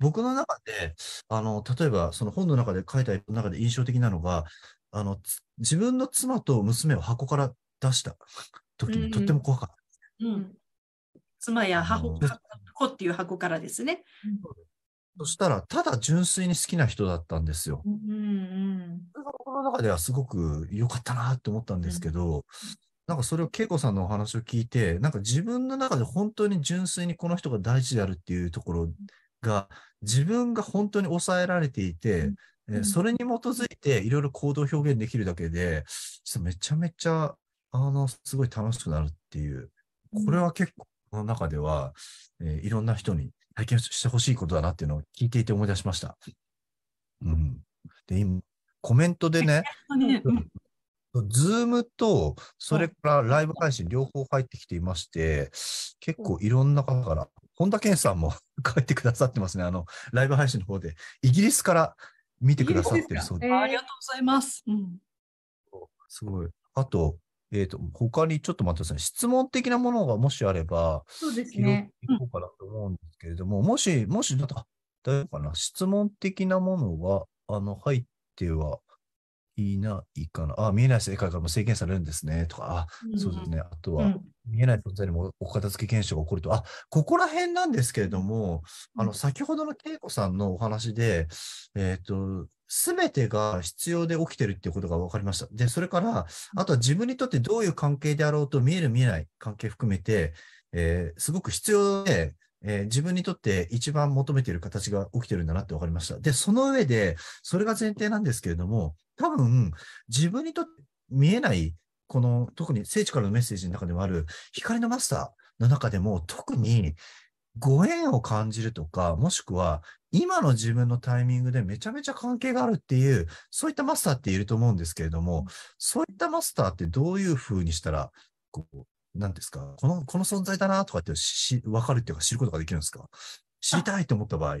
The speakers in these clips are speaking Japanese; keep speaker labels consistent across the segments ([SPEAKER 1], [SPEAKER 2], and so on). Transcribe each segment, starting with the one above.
[SPEAKER 1] 僕の中で、あの、例えば、その本の中で書いた中で印象的なのが、あの、自分の妻と娘を箱から出した時にとっても怖かった、
[SPEAKER 2] うんうん。妻や母子っていう箱からですね。そし
[SPEAKER 1] たら、ただ純粋に好きな人だったんですよ。うん、僕の中ではすごく良かったなって思ったんですけど、なんかそれを恵子さんのお話を聞いて、なんか自分の中で本当に純粋にこの人が大事であるっていうところが自分が本当に抑えられていて、うん、それに基づいていろいろ行動表現できるだけで、めちゃめちゃ、あの、すごい楽しくなるっていう、これは結構、この中では、えー、いろんな人に体験してほしいことだなっていうのを聞いていて思い出しました。うん。で、今、コメントでね、ズームと、それからライブ配信両方入ってきていまして、結構いろんな方から、本田健さんも書 いてくださってますね。あの、ライブ配信の方で、イギリスから見てくださってるそうです。
[SPEAKER 2] ありがとうございます。うん、
[SPEAKER 1] すごい。あと、えっ、ー、と、他にちょっと待ってください。質問的なものがもしあれば、そ
[SPEAKER 2] うですね。
[SPEAKER 1] いこうかなと思うんですけれども、うん、もし、もし、だと、大丈夫かな質問的なものは、あの、入ってはいないかな。あ、見えない世界からも制限されるんですね。とか、あ、そうですね。あとは、う見えない存在にもお片付け現象が起こると。あ、ここら辺なんですけれども、あの、先ほどの恵子さんのお話で、えっ、ー、と、すてが必要で起きてるっていうことが分かりました。で、それから、あとは自分にとってどういう関係であろうと見える見えない関係含めて、えー、すごく必要で、えー、自分にとって一番求めている形が起きてるんだなって分かりました。で、その上で、それが前提なんですけれども、多分、自分にとって見えないこの特に聖地からのメッセージの中でもある光のマスターの中でも特にご縁を感じるとか、もしくは今の自分のタイミングでめちゃめちゃ関係があるっていう、そういったマスターっていると思うんですけれども、そういったマスターってどういうふうにしたら、こう、なんですか、この、この存在だなとかってし、わかるっていうか知ることができるんですか知りたいと思った場合。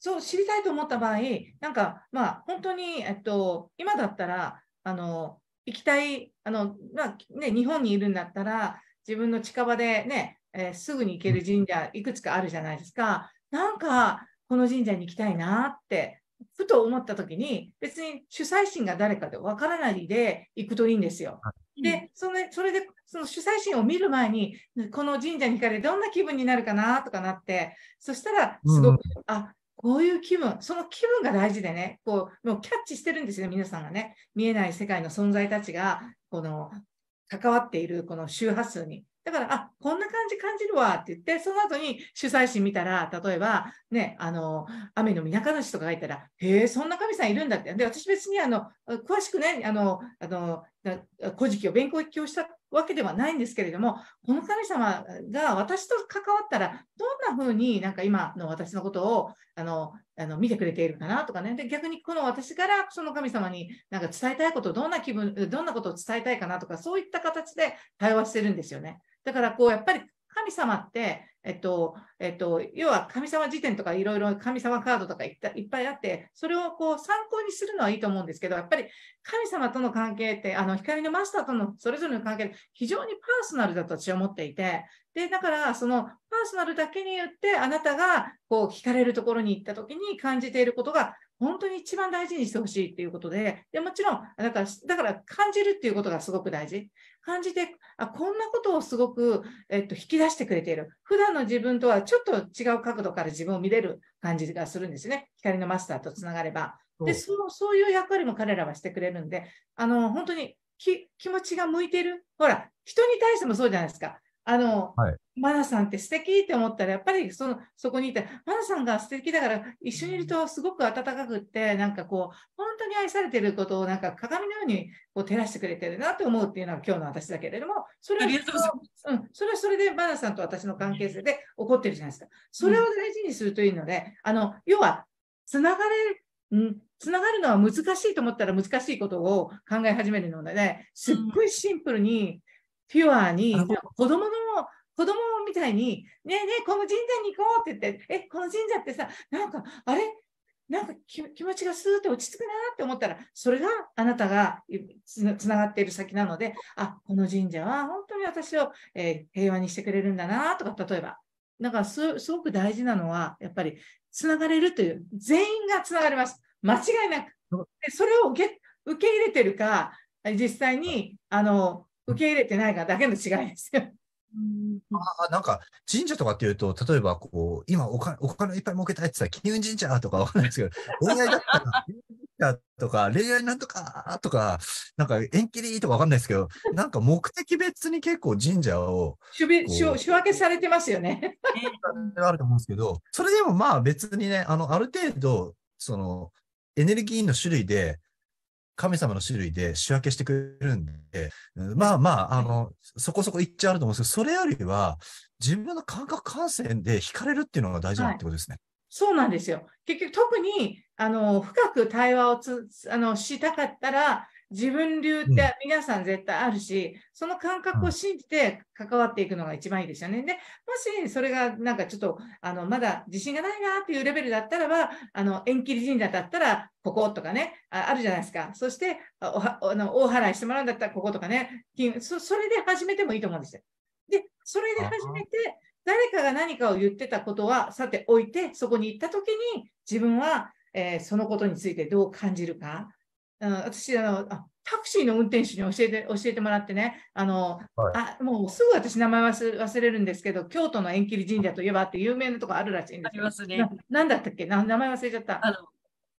[SPEAKER 2] そう、知り
[SPEAKER 3] たいと思った場合、なんか、まあ、本当に、えっと、今だったら、あの、行きたい、あの、まあ、ね、日本にいるんだったら、自分の近場でね、えー、すぐに行ける神社、いくつかあるじゃないですか。なんか、この神社に行きたいなって、ふと思った時に、別に主催神が誰かで分からないで行くといいんですよ。で、それそれで、その主催神を見る前に、この神社に行かれ、どんな気分になるかなとかなって、そしたら、すごく、うん、あ、こういう気分、その気分が大事でね、こう、もうキャッチしてるんですよ、皆さんがね。見えない世界の存在たちが、この、関わっている、この周波数に。だから、あ、こんな感じ感じるわって言って、その後に主催者見たら、例えば、ね、あの、雨の港主とか書いたら、へえ、そんな神さんいるんだって。で、私別に、あの、詳しくね、あの、あの、古事記を勉強をしたわけではないんですけれどもこの神様が私と関わったらどんな風になんか今の私のことをあのあの見てくれているかなとかねで逆にこの私からその神様になんか伝えたいことどんな気分どんなことを伝えたいかなとかそういった形で対話してるんですよねだからこうやっぱり神様って、えっと、えっと、要は神様辞典とかいろいろ神様カードとかいっいっぱいあって、それをこう参考にするのはいいと思うんですけど、やっぱり神様との関係って、あの、光のマスターとのそれぞれの関係、非常にパーソナルだと私は思っていて、で、だから、そのパーソナルだけによって、あなたがこう惹かれるところに行った時に感じていることが本当に一番大事にしてほしいっていうことで、でもちろん、だから、だから感じるっていうことがすごく大事。感じて、あ、こんなことをすごく、えっと、引き出してくれている。普段の自分とはちょっと違う角度から自分を見れる感じがするんですね。光のマスターとつながれば。で、そう、そういう役割も彼らはしてくれるんで、あの、本当に気持ちが向いてる。ほら、人に対してもそうじゃないですか。あの、はい、マナさんって素敵って思ったら、やっぱりそのそこにいて、マナさんが素敵だから、一緒にいるとすごく温かくって、なんかこう、本当に愛されてることを、なんか鏡のようにこう照らしてくれてるなって思うっていうのは今日の私だけれども、それは、うん、それはそれでマナさんと私の関係性で起こってるじゃないですか。それを大事にするというので、うん、あの、要は、つながれつながるのは難しいと思ったら難しいことを考え始めるので、ね、すっごいシンプルにピュアに、子供の子供みたいに、ねえねえ、この神社に行こうって言って、え、この神社ってさ、なんか、あれなんか気持ちがスーって落ち着くなって思ったら、それがあなたがつながっている先なので、あ、この神社は本当に私を、えー、平和にしてくれるんだなとか、例えば。なんかすごく大事なのは、やっぱりつながれるという、全員がつながります。間違いなく。でそれを受け入れてるか、実際にあの受け入れてないかだけの違いですよ。
[SPEAKER 1] あなんか神社とかっていうと、例えばこう、今お金お金いっぱい儲けたいって言ったら、金運神社とかわかんないですけど、恋愛だったら、金運神社とか、恋愛なんとかとか、なんか縁切りとかわかんないですけど、なんか目的別に結構神社を。
[SPEAKER 2] 種分けさ
[SPEAKER 3] れてますよね。
[SPEAKER 1] あると思うんですけど、それでもまあ別にね、あの、ある程度、その、エネルギーの種類で、神様の種類で仕分けしてくれるんで、まあまあ、あの、そこそこ一致あると思うんですけど、それよりは、自分の感覚感染で惹かれるっていうのが大事なってことですね。はい、
[SPEAKER 3] そうなんですよ。結局、特に、あの、深く対話をつ、あの、したかったら、自分流って皆さん絶対あるし、うん、その感覚を信じて関わっていくのが一番いいですよね。で、もしそれがなんかちょっと、あの、まだ自信がないなっていうレベルだったらば、あの、縁切り神社だったら、こことかねあ、あるじゃないですか。そして、おあの大払いしてもらうんだったら、こことかねそ、それで始めてもいいと思うんですよ。で、それで始めて、誰かが何かを言ってたことはさておいて、そこに行った時に自分は、えー、そのことについてどう感じるか、あの私あのあ、タクシーの運転手に教えて教えてもらってね、あの、はい、あもうすぐ私、名前忘れるんですけど、京都の縁切り神社といえばって有名なとこあるらしいんですありますね。だったっけ名前忘れちゃった。あ
[SPEAKER 2] の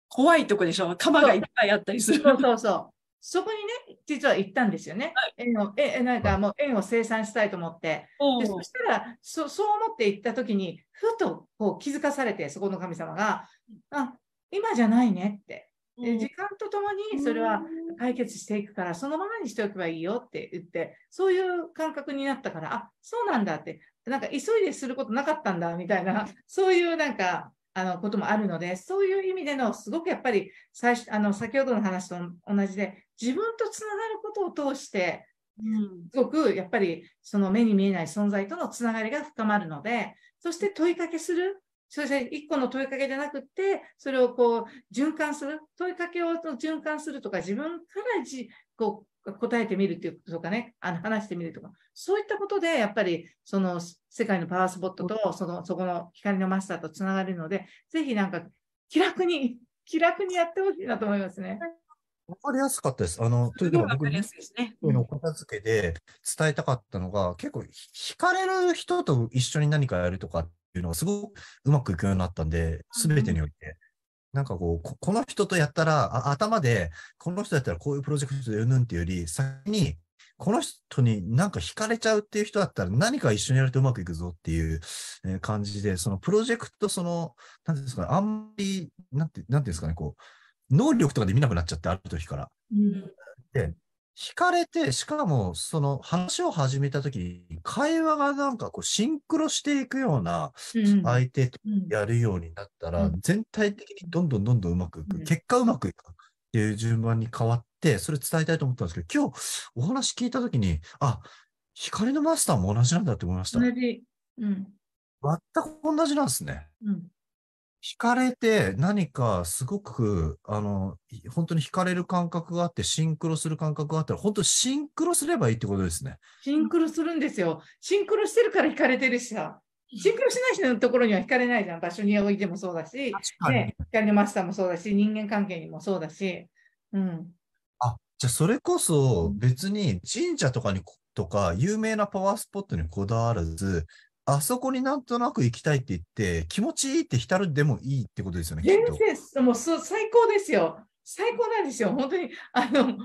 [SPEAKER 2] 怖いとこでしょ、鎌がいっ
[SPEAKER 3] ぱいあったりする。そうそうそうそこにね、実は行ったんですよね。はい、をえなんかもう縁を生産したいと思って。でそしたらそ、そう思って行った時に、ふとこう気づかされて、そこの神様が、あ今じゃないねって。で時間とともにそれは解決していくから、そのままにしておけばいいよって言って、そういう感覚になったから、あ、そうなんだって、なんか急いですることなかったんだ、みたいな、そういうなんか、あの、こともあるので、そういう意味での、すごくやっぱり、最初、あの、先ほどの話と同じで、自分とつながることを通して、すごくやっぱりその目に見えない存在とのつながりが深まるので、そして問いかけするそうですね、一個の問いかけじゃなくて、それをこう循環する、問いかけを循環するとか、自分からじこう答えてみるっていうとかね、あの話してみるとか、そういったことで、やっぱりその世界のパワースポットと、そのそこの光のマスターとつながるので、ぜひなんか気楽に、気楽にやってほしいなと思いますね。
[SPEAKER 1] わかりやすかったです。あの、というのは僕、のお片付けで伝えたかったのが、結構、惹かれる人と一緒に何かやるとかっいうのがすごくうまくいくようになったんで、すべてにおいて。なんかこうこの人とやったら頭で、この人やったらこういうプロジェクトでうんぬんっていうより、先にこの人になんか惹かれちゃうっていう人だったら何か一緒にやるとうまくいくぞっていう感じで、そのプロジェクト、その、なんですかね、あんまり、なんて、なんていうんですかね、こう、能力とかで見なくなっちゃって、ある時から。うん、で、惹かれて、しかも、その話を始めたときに、会話がなんかこうシンクロしていくような相手とやるようになったら、全体的にどんどんどんどんうまくいく、結果うまくいくっていう順番に変わって、それ伝えたいと思ったんですけど、今日お話聞いたときに、あ、光のマスターも同じなんだって思いました。同じ。うん。全く同じなんですね。うん。惹かれて何かすごく、あの、本当に惹かれる感覚があって、シンクロする感覚があったら、本当シンクロすればいいってことですね。
[SPEAKER 3] シンクロするんですよ。シンクロしてるから惹かれてるしさ。シンクロしない人のところには惹かれないじゃん。場所に置いてもそうだし、ね、惹かれましたもそうだし、人間関係にもそうだし。うん。
[SPEAKER 1] あ、じゃあそれこそ別に神社とかにとか有名なパワースポットにこだわらず、あそこになんとなく行きたいって言って、気持ちいいって浸るでもいいってことですよね。全
[SPEAKER 2] 然、
[SPEAKER 3] もう最高ですよ。最高なんですよ。本当に、あの、不思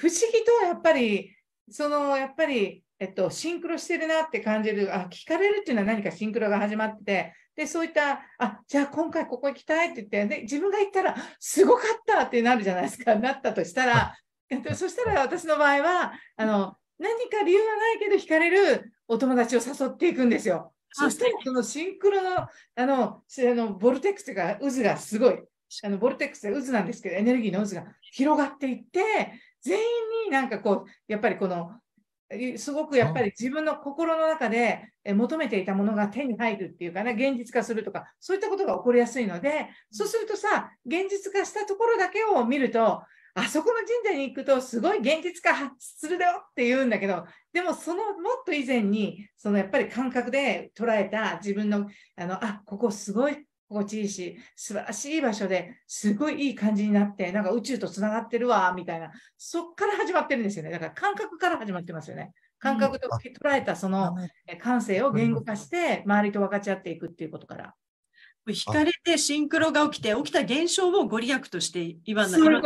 [SPEAKER 3] 議とやっぱり、その、やっぱり、えっと、シンクロしてるなって感じる、あ、聞かれるっていうのは何かシンクロが始まってて、で、そういった、あ、じゃあ今回ここ行きたいって言って、で、自分が行ったら、すごかったってなるじゃないですか、なったとしたら、そしたら私の場合は、あの、何か理由はないけど惹かれるお友達を誘っていくんですよ。そしたらそのシンクロのあのあのボルテックスが渦がすごいあのボルテックスが渦なんですけどエネルギーの渦が広がっていって全員になんかこうやっぱりこのすごくやっぱり自分の心の中で求めていたものが手に入るっていうかな、現実化するとか、そういったことが起こりやすいので、そうするとさ、現実化したところだけを見ると、あそこの神社に行くとすごい現実化するだよって言うんだけどでもそのもっと以前にそのやっぱり感覚で捉えた自分のあのあここすごい心地いいし素晴らしい場所ですごいいい感じになってなんか宇宙とつながってるわみたいなそっから始まってるんですよねだから感覚から始まってますよね感覚と捉えたその感性
[SPEAKER 2] を言語化して周りと分かち合っていくっていうことから。引かれてシンクロが起きて起きた現象をご利益として今の今の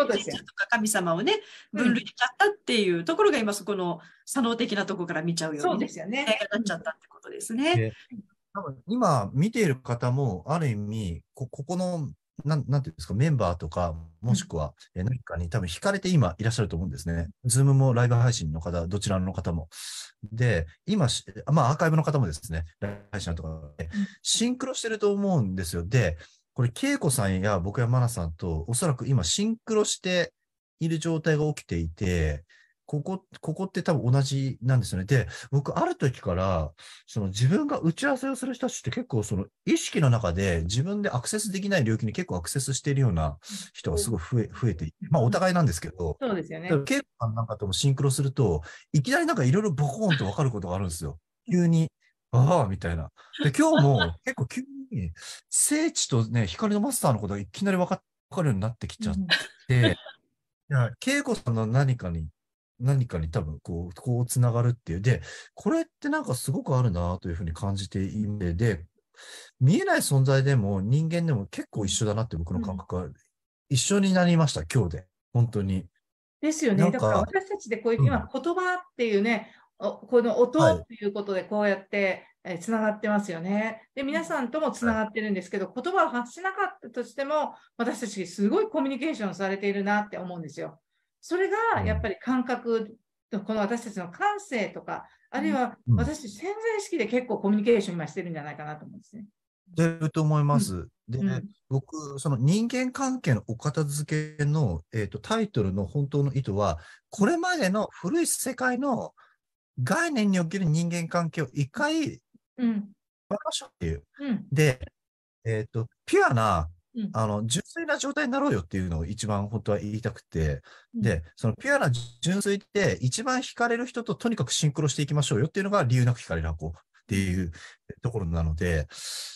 [SPEAKER 2] 神様をね分類しちゃったっていうところが今そこの作能的なところから見ちゃうように、ね、そうですよねなっちゃったってことで
[SPEAKER 1] すね。えー、今見ている方もある意味ここのなん、なんていうんですか、メンバーとか、もしくは、え何かに多分惹かれて今いらっしゃると思うんですね。ズームもライブ配信の方、どちらの方も。で、今、まあアーカイブの方もですね、ライブ配信とかで、シンクロしてると思うんですよ。で、これ、恵子さんや僕やマナさんと、おそらく今、シンクロしている状態が起きていて、ここ、ここって多分同じなんですよね。で、僕、ある時から、その自分が打ち合わせをする人たちって結構その意識の中で自分でアクセスできない領域に結構アクセスしているような人がすごい増え、増えて、まあお互いなんですけど、そ
[SPEAKER 2] うですよね。さ
[SPEAKER 1] んなんかともシンクロすると、いきなりなんかいろいろボコーンとわかることがあるんですよ。急に、ああ、みたいな。で、今日も結構急に、聖地とね、光のマスターのことがいきなり分かるようになってきちゃって、いや、恵子さんの何かに何かに多分こう、こうつながるっていう。で、これってなんかすごくあるなというふうに感じていて、で、見えない存在でも人間でも結構一緒だなって僕の感覚は、うん、一緒になりました、今日で。本当に。
[SPEAKER 2] ですよね。だから
[SPEAKER 3] 私たちでこういう、今言葉っていうね、この音ということでこうやってつながってますよね。で、皆さんともつながってるんですけど、言葉を発しなかったとしても、私たちすごいコミュニケーションされているなって思うんですよ。それがやっぱり感覚、うん、この私たちの感性とか、あるいは私たち潜在意識で結構コミュニケーション今してるんじゃないかなと思うんですね。
[SPEAKER 1] 出ると思います。で、ね、僕、その人間関係のお片付けの、えーと、タイトルの本当の意図は、これまでの古い世界の概念における人間関係を一回、うん、ましょうっていう。うん、で、えっ、ー、と、ピュアなあの、純粋な状態になろうよっていうのを一番本当は言いたくて、うん、で、そのピュアな純粋って一番惹かれる人ととにかくシンクロしていきましょうよっていうのが理由なく惹かれる箱っていうところなので、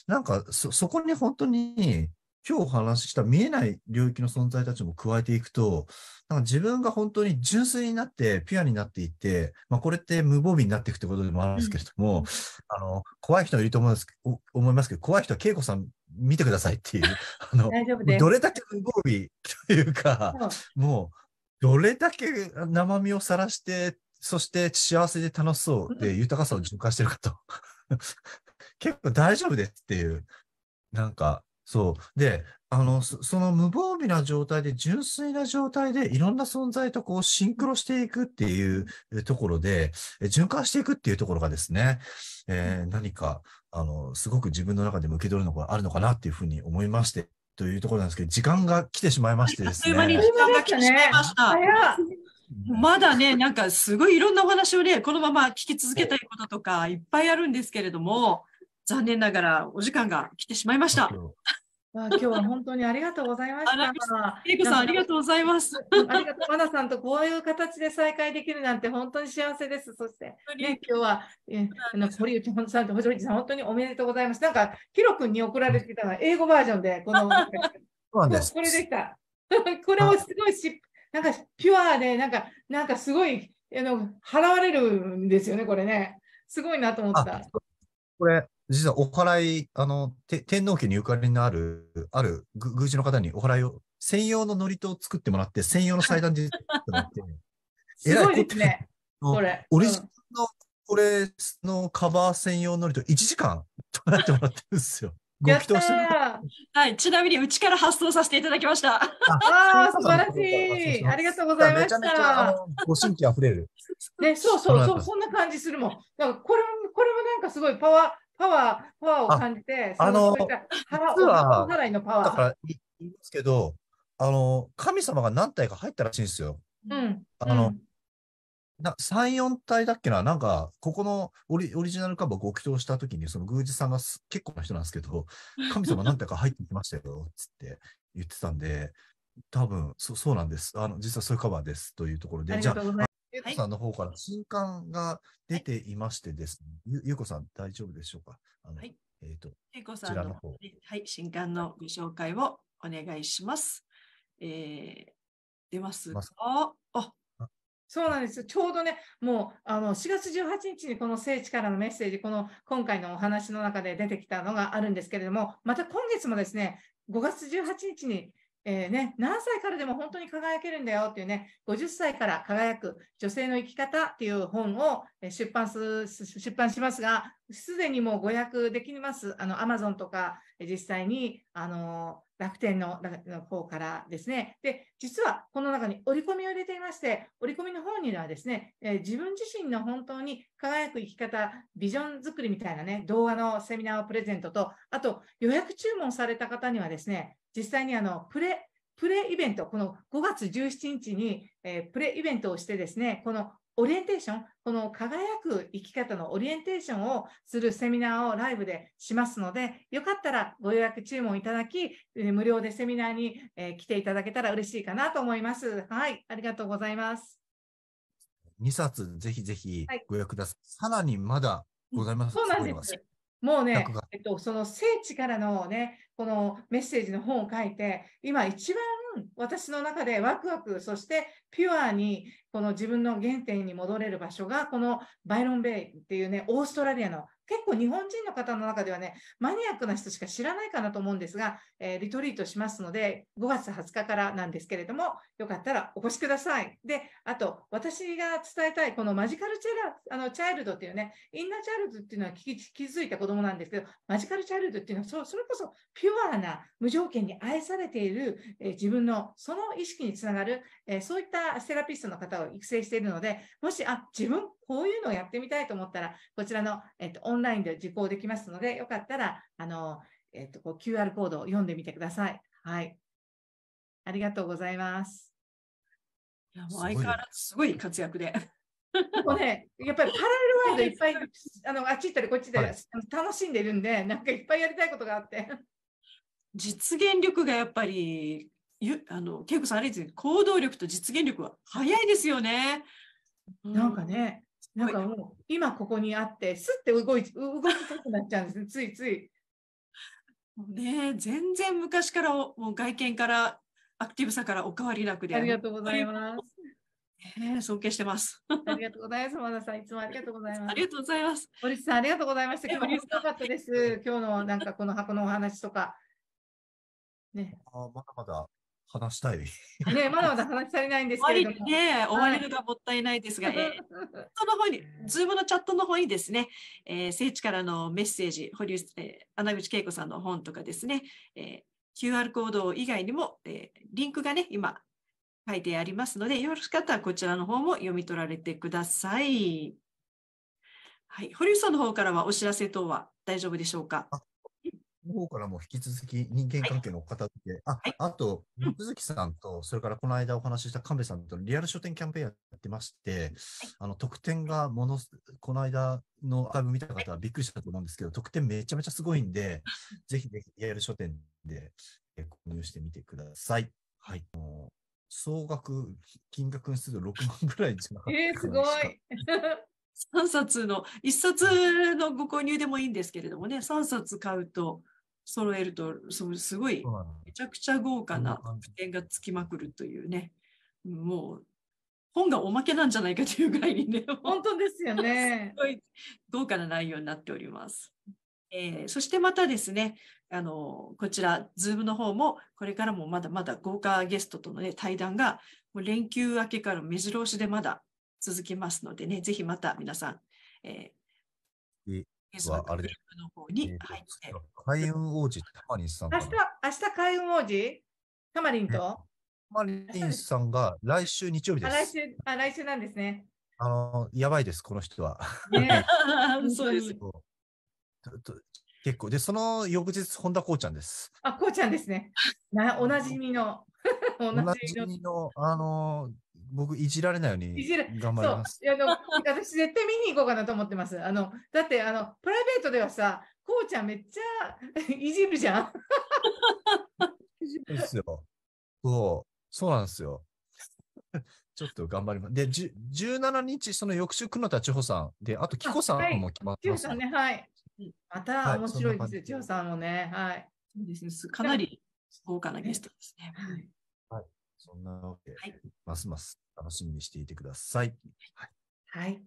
[SPEAKER 1] なんかそ、そこに本当に今日お話しした見えない領域の存在たちも加えていくと、なんか自分が本当に純粋になって、ピュアになっていって、まあこれって無防備になっていくってことでもあるんですけれども、うん、あの、怖い人はいると思います思いますけど、怖い人は恵子さん見てくださいっていう、あの、どれだけ無防備というか、もう、どれだけ生身をさらして、そして幸せで楽しそうで豊かさを循環してるかと。結構大丈夫ですっていう、なんか、そう。で、あの、その無防備な状態で、純粋な状態で、いろんな存在とこう、シンクロしていくっていうところで、循環していくっていうところがですね、えー、何か、あの、すごく自分の中で向け取るのがあるのかなっていうふうに思いまして、というところなんですけど、時間が来てしまいましてですね。あっという間に時
[SPEAKER 2] 間が来てしまいました。まだね、なんかすごいいろんなお話をね、このまま聞き続けたいこととかいっぱいあるんですけれども、残念ながらお時間が来てしまいました。あ
[SPEAKER 3] 今日は本当にありがとうございまし
[SPEAKER 2] た。
[SPEAKER 3] 恵子さんありがとうございます。ありがとう。マナさんとこういう形で再会できるなんて本当に幸せです。そして、ね、今日は、えあの堀内本さんと星内さん本当におめでとうございます。なんかヒロ君に送られてたのは英語バージョンでこのこれでした。これをすごいしなんかピュアでなんかなんかすごいあの払われるんですよねこれね。すごいなと思った。
[SPEAKER 1] これ実はお祓い、あの、天皇家にゆかりのある、ある宮司の方にお祓いを、専用の祝詞を作ってもらって、専用の祭壇で作ってもらって、すごいですね。これ。オリジナルの、これのカバー専用のりと1時間となってもらってるんですよ。ご祈祷して
[SPEAKER 2] はい、ちなみにうちから発送させていただきました。ああ、素晴らしい。ありがとうございまし
[SPEAKER 1] た。ご神気あふれる。ね、そうそうそう、そ
[SPEAKER 3] んな感じするもん。かこれこれもなんかすごいパワー、パワー、パワーを感じて、あの、実は、払いのパワー。だか
[SPEAKER 1] ら言いますけど、あの、神様が何体か入ったらしいんですよ。うん。あの、うんな3、4体だっけな、なんか、ここのオリジナルカバーご祈祷したときに、その宮司さんが結構な人なんですけど、神様何体か入ってきましたよ、つって言ってたんで、多分そそうなんです。あの、実はそういうカバーですというところで、じゃあ、エイトさんの方から新刊が出ていましてですね、はい、ゆうこさん大丈夫でしょうかあの、はい、えっ、ー、と、
[SPEAKER 2] 恵子さんのはい、新刊のご紹介をお願いします。えー、出ますかあ
[SPEAKER 3] そうなんです。ちょうどね、もう、あの、4月18日にこの聖地からのメッセージ、この今回のお話の中で出てきたのがあるんですけれども、また今月もですね、5月18日にえー、ね、何歳からでも本当に輝けるんだよっていうね、50歳から輝く女性の生き方っていう本を出版す出版しますが、すでにもう500できます。あの、アマゾンとか、実際に、あの、楽天のの方からですね。で、実はこの中に折り込みを入れていまして、折り込みの方にはですね、えー、自分自身の本当に輝く生き方、ビジョン作りみたいなね、動画のセミナーをプレゼントと、あと予約注文された方にはですね、実際にあのプレプレイベント、この5月17日に、えー、プレイベントをしてですね、このオリエンテーション、この輝く生き方のオリエンテーションをするセミナーをライブでしますので、よかったらご予約注文いただき、え無料でセミナーに、えー、来ていただけたら嬉しいかなと思います。はい、ありがとうございます。
[SPEAKER 1] 2冊ぜひぜひご予約ください。はい、さらにまだございます。そうなんです。
[SPEAKER 3] もうね、えっと、その聖地からのね、このメッセージの本を書いて、今一番私の中でワクワク、そしてピュアにこの自分の原点に戻れる場所が、このバイロンベイっていうね、オーストラリアの結構日本人の方の中ではね、マニアックな人しか知らないかなと思うんですが、えー、リトリートしますので、5月20日からなんですけれども、よかったらお越しください。で、あと、私が伝えたい、このマジカルチェラ、あの、チャイルドっていうね、インナーチャイルドっていうのは気気づいた子供なんですけど、マジカルチャイルドっていうのは、それこそピュアな、無条件に愛されている、えー、自分の、その意識につながる、えー、そういったセラピストの方を育成しているので、もし、あ、自分、こういうのをやってみたいと思ったら、こちらの、えっ、と、ンラインで受講できますので、よかったら、あの、えっと、こう QR コードを読んでみてください。はい。ありがとうございます。いや、もう相変わらずすごい活躍で。もうね、やっぱりパラレルワールドいっぱい、あの、あっち行ったりこっちで、はい、
[SPEAKER 2] 楽しんでるんで、なんかいっぱいやりたいことがあって。実現力がやっぱり、ゆあの、恵子さんあれです行動力と実現力は早いですよね。
[SPEAKER 3] なんかね、なんかもう今ここにあってすって動い動きた
[SPEAKER 2] くなっちゃうんですね ついつい。もうね全然昔からもう外見からアクティブさからお変わり楽でありがとうございます。えね、尊敬してます。あ
[SPEAKER 3] りがとうございます。和 田さん、いつもありがとうございます。ありがとうございます。堀さん、ありがとうございました。今日面白かったです。今日のなんかこの箱のお話とか。
[SPEAKER 1] ね。あまだまだ話したい。ね、
[SPEAKER 2] まだまだ話足りないんですけれども。終わり、ね、終われるがもったいないですが、はい、えー、その方に、ズームのチャットの方にですね、えー、聖地からのメッセージ、保留、えー、穴口恵子さんの本とかですね、えー、QR コード以外にも、えー、リンクがね、今、書いてありますので、よろしかったらこちらの方も読み取られてください。はい、堀内さんの方からはお知らせ等は
[SPEAKER 1] 大丈夫でしょうか。の方からも引き続き人間関係の片付け、はい、あ、あと、鈴木さんと、それからこの間お話しした神戸さんとリアル書店キャンペーンやってまして、はい、あの、特典がもの、この間のアイブ見た方はびっくりしたと思うんですけど、特典めちゃめちゃすごいんで、ぜひぜひリアル書店で購入してみてください。はい。総額、金額にすると6万ぐらいじゃな
[SPEAKER 2] かったえー、すごい。3 冊の、1冊のご購入でもいいんですけれどもね、3冊買うと揃えると、すごい、めちゃくちゃ豪華な点がつきまくるというね、もう、本がおまけなんじゃないかというぐらいにね、本当ですよね。すごい豪華な内容になっております。えー、そしてまたですね、あの、こちら、ズームの方も、これからもまだまだ豪華ゲストとの、ね、対談が、もう連休明けから目白押しでまだ続きますのでね、ぜひまた皆さん、え
[SPEAKER 1] ー、はあれで。の方に入って。開運王子、たまりんさん。明日、明日
[SPEAKER 2] 海運王子
[SPEAKER 3] たまりんとたまりんさ
[SPEAKER 1] んが来週日曜日です。来
[SPEAKER 3] 週、あ、来週なんですね。
[SPEAKER 1] あの、やばいです、この人は。ね、
[SPEAKER 3] そうです。
[SPEAKER 1] 結構。で、その翌日、本田こうちゃんです。
[SPEAKER 3] あ、こうちゃんですね。な おなじみの。おなじみ
[SPEAKER 1] の。あの僕、いじられないようにいじら頑張ります。
[SPEAKER 3] そうあの私、絶対見に行こうかなと思ってます。あのだってあの、プライベートではさ、こうちゃんめっちゃ いじるじゃん。
[SPEAKER 2] いじる
[SPEAKER 1] ですよ。そう、そうなんですよ。ちょっと頑張ります。で、17日、その翌週、久野田千穂さんで、あと、紀子さんも決まってます、ね。
[SPEAKER 3] はさんね、はい。また面白いですよ、千、穂、さんもね。はい。そうですね、かなり豪華なゲストで
[SPEAKER 2] すね。はい
[SPEAKER 1] そんなわけで、はい、ますます楽しみにしていてください。は
[SPEAKER 2] い、はい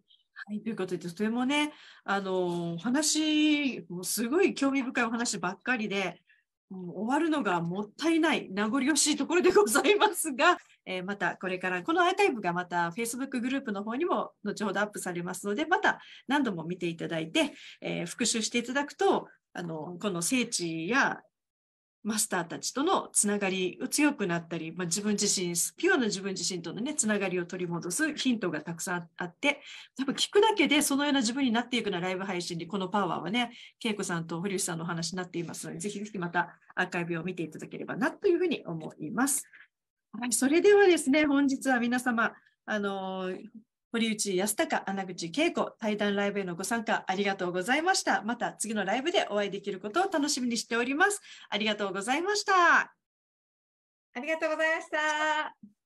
[SPEAKER 2] はい、ということで、とてもね、あの、お話、もうすごい興味深いお話ばっかりで、もう終わるのがもったいない、名残惜しいところでございますが、えー、またこれから、このアーカイブがまた Facebook グループの方にも後ほどアップされますので、また何度も見ていただいて、えー、復習していただくと、あの、この聖地やマスターたちとのつながりを強くなったり、まあ、自分自身、ピュアな自分自身とのね、つながりを取り戻すヒントがたくさんあって、多分聞くだけでそのような自分になっていくようなライブ配信で、このパワーはね、恵子さんと堀内さんのお話になっていますので、ぜひぜひまたアーカイブを見ていただければなというふうに思います。はい、それではですね、本日は皆様、あの、堀内康隆、穴口恵子、対談ライブへのご参加ありがとうございました。また次のライブでお会いできることを楽しみにしております。ありがとうございました。ありがとうございました。